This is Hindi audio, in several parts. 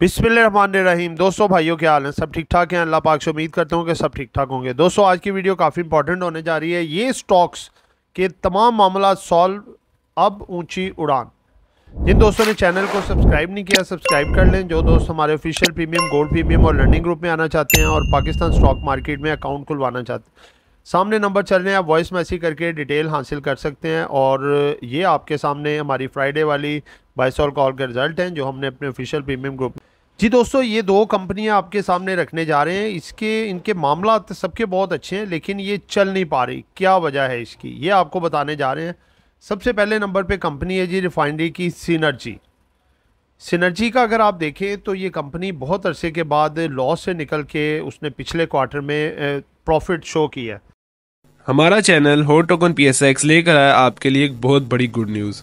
बिस्मिल्लाम दोस्तों भाइयों क्या हाल हैं सब ठीक ठाक हैं अल्लाह पाक से उम्मीद करता हूँ कि सब ठीक ठाक होंगे दोस्तों आज की वीडियो काफ़ी इंपॉर्टेंट होने जा रही है ये स्टॉक्स के तमाम मामला सॉल्व अब ऊंची उड़ान जिन दोस्तों ने चैनल को सब्सक्राइब नहीं किया सब्सक्राइब कर लें जो दोस्त हमारे ऑफिशियल प्रीमियम गोल्ड प्रीमियम और लर्निंग ग्रुप में आना चाहते हैं और पाकिस्तान स्टॉक मार्केट में अकाउंट खुलवाना चाहते हैं सामने नंबर चल रहे हैं आप वॉइस मैसेज करके डिटेल हासिल कर सकते हैं और ये आपके सामने हमारी फ्राइडे वाली बाइसॉल कॉल के रिजल्ट हैं जो हमने अपने ऑफिशियल प्रीमियम ग्रुप जी दोस्तों ये दो कंपनियां आपके सामने रखने जा रहे हैं इसके इनके मामला तो सबके बहुत अच्छे हैं लेकिन ये चल नहीं पा रही क्या वजह है इसकी ये आपको बताने जा रहे हैं सबसे पहले नंबर पे कंपनी है जी रिफाइनरी की सिनर्जी सिनर्जी का अगर आप देखें तो ये कंपनी बहुत अरसे के बाद लॉस से निकल के उसने पिछले क्वार्टर में प्रॉफिट शो किया हमारा चैनल होटोकन टोकन पी लेकर आया आपके लिए एक बहुत बड़ी गुड न्यूज़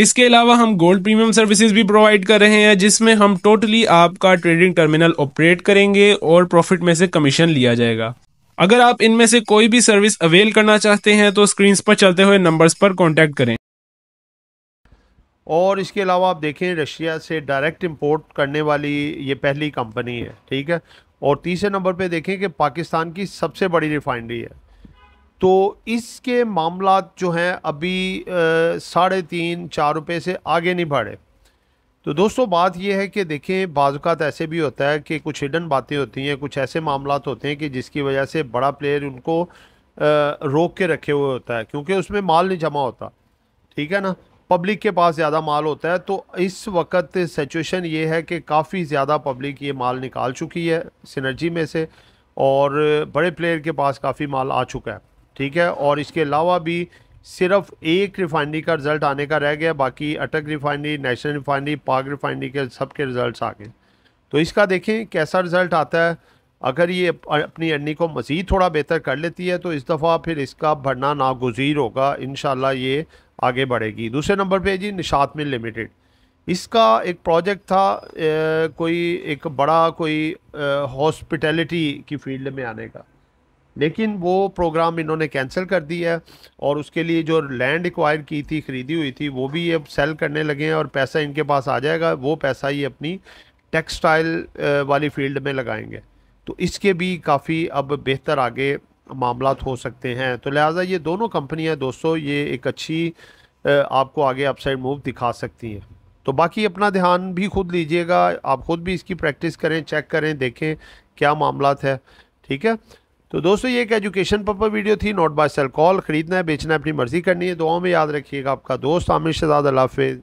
इसके अलावा हम गोल्ड प्रीमियम सर्विसेज भी प्रोवाइड कर रहे हैं जिसमें हम टोटली आपका ट्रेडिंग टर्मिनल ऑपरेट करेंगे और प्रॉफिट में से कमीशन लिया जाएगा अगर आप इनमें से कोई भी सर्विस अवेल करना चाहते हैं तो स्क्रीन पर चलते हुए नंबर्स पर कॉन्टैक्ट करें और इसके अलावा आप देखें रशिया से डायरेक्ट इम्पोर्ट करने वाली ये पहली कंपनी है ठीक है और तीसरे नंबर पे देखें कि पाकिस्तान की सबसे बड़ी रिफाइनरी है तो इसके मामला जो हैं अभी साढ़े तीन चार रुपये से आगे नहीं बढ़े तो दोस्तों बात यह है कि देखें बाज़ात ऐसे भी होता है कि कुछ हिडन बातें होती हैं कुछ ऐसे मामला होते हैं कि जिसकी वजह से बड़ा प्लेयर उनको रोक के रखे हुए होता है क्योंकि उसमें माल नहीं जमा होता ठीक है ना पब्लिक के पास ज़्यादा माल होता है तो इस वक्त सिचुएशन ये है कि काफ़ी ज़्यादा पब्लिक ये माल निकाल चुकी है सिनर्जी में से और बड़े प्लेयर के पास काफ़ी माल आ चुका है ठीक है और इसके अलावा भी सिर्फ एक रिफाइनरी का रिज़ल्ट आने का रह गया बाकी Attock refinery national refinery Pak refinery के सब के रिज़ल्ट आ गए तो इसका देखें कैसा रिज़ल्ट आता है अगर ये अपनी अर्निंग को मज़ीद थोड़ा बेहतर कर लेती है तो इस दफ़ा फिर इसका भरना नागजीर होगा इन ये आगे बढ़ेगी दूसरे नंबर पर जी निशात मिल लिमिटेड इसका एक प्रोजेक्ट था ए, कोई एक बड़ा कोई हॉस्पिटलिटी की फील्ड में आने का लेकिन वो प्रोग्राम इन्होंने कैंसिल कर दिया है और उसके लिए जो लैंड एक्वायर की थी ख़रीदी हुई थी वो भी अब सेल करने लगे हैं और पैसा इनके पास आ जाएगा वो पैसा ये अपनी टेक्सटाइल वाली फील्ड में लगाएंगे तो इसके भी काफ़ी अब बेहतर आगे मामला हो सकते हैं तो लिहाजा ये दोनों कंपनियाँ दोस्तों ये एक अच्छी आपको आगे अपसाइड मूव दिखा सकती हैं तो बाकी अपना ध्यान भी खुद लीजिएगा आप खुद भी इसकी प्रैक्टिस करें चेक करें देखें क्या मामला है ठीक है तो दोस्तों ये एक एजुकेशन पर्पज वीडियो थी नोट बाय सेल कॉल खरीदना है बेचना है अपनी मर्जी करनी है दुआओं में याद रखिएगा आपका दोस्त आमिर शहजाद अल्लाह हाफिज़